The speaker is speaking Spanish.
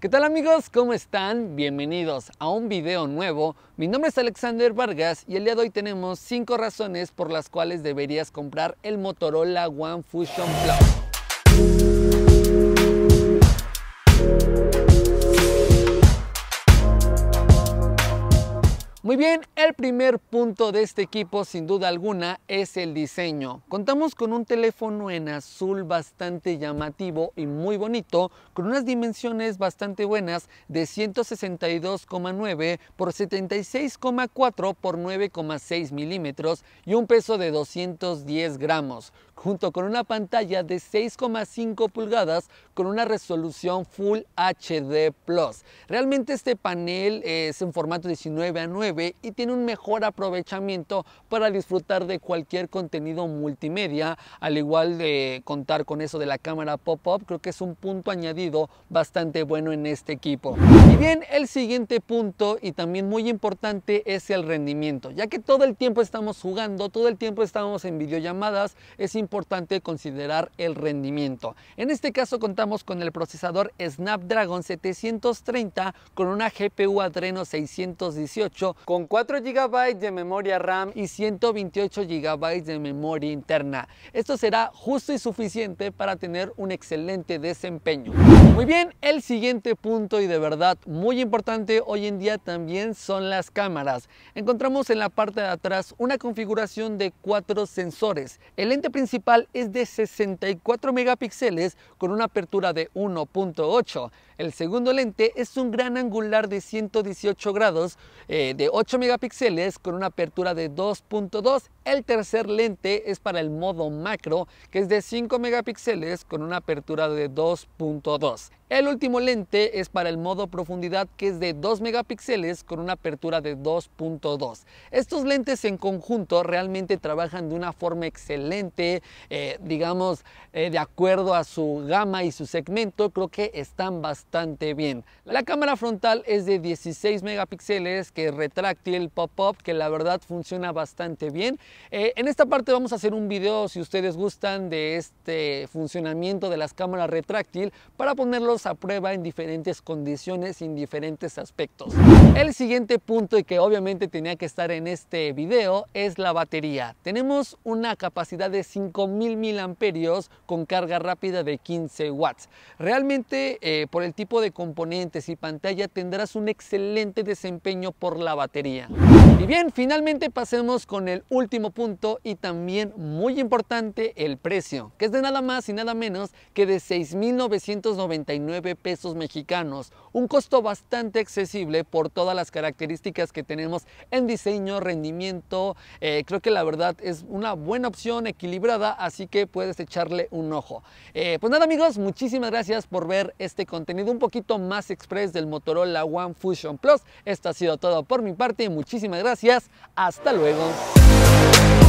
¿Qué tal amigos? ¿Cómo están? Bienvenidos a un video nuevo. Mi nombre es Alexander Vargas y el día de hoy tenemos 5 razones por las cuales deberías comprar el Motorola One Fusion Plus. Muy bien, el primer punto de este equipo sin duda alguna es el diseño. Contamos con un teléfono en azul bastante llamativo y muy bonito con unas dimensiones bastante buenas de 162,9 por 76,4 por 9,6 milímetros y un peso de 210 gramos junto con una pantalla de 6,5 pulgadas con una resolución Full HD Plus. Realmente este panel es en formato 19 a 9 y tiene un mejor aprovechamiento para disfrutar de cualquier contenido multimedia, al igual de contar con eso de la cámara pop-up, creo que es un punto añadido bastante bueno en este equipo. Y bien, el siguiente punto y también muy importante es el rendimiento, ya que todo el tiempo estamos jugando, todo el tiempo estamos en videollamadas, es importante importante considerar el rendimiento. En este caso contamos con el procesador Snapdragon 730 con una GPU Adreno 618 con 4 GB de memoria RAM y 128 GB de memoria interna. Esto será justo y suficiente para tener un excelente desempeño. Muy bien, el siguiente punto y de verdad muy importante hoy en día también son las cámaras. Encontramos en la parte de atrás una configuración de cuatro sensores. El lente principal es de 64 megapíxeles con una apertura de 1.8. El segundo lente es un gran angular de 118 grados eh, de 8 megapíxeles con una apertura de 2.2 el tercer lente es para el modo macro, que es de 5 megapíxeles con una apertura de 2.2. El último lente es para el modo profundidad que es de 2 megapíxeles con una apertura de 2.2. Estos lentes en conjunto realmente trabajan de una forma excelente, eh, digamos, eh, de acuerdo a su gama y su segmento, creo que están bastante bien. La cámara frontal es de 16 megapíxeles, que es retráctil, pop-up, que la verdad funciona bastante bien eh, en esta parte vamos a hacer un video, si ustedes gustan, de este funcionamiento de las cámaras retráctil para ponerlos a prueba en diferentes condiciones y en diferentes aspectos. El siguiente punto y que obviamente tenía que estar en este video es la batería. Tenemos una capacidad de 5000 mil con carga rápida de 15 watts. Realmente eh, por el tipo de componentes y pantalla tendrás un excelente desempeño por la batería. Y bien, finalmente pasemos con el último punto y también muy importante el precio, que es de nada más y nada menos que de 6.999 pesos mexicanos, un costo bastante accesible por todas las características que tenemos en diseño, rendimiento, eh, creo que la verdad es una buena opción equilibrada, así que puedes echarle un ojo. Eh, pues nada amigos, muchísimas gracias por ver este contenido un poquito más express del Motorola One Fusion Plus. Esto ha sido todo por mi parte, muchísimas gracias, hasta luego. Música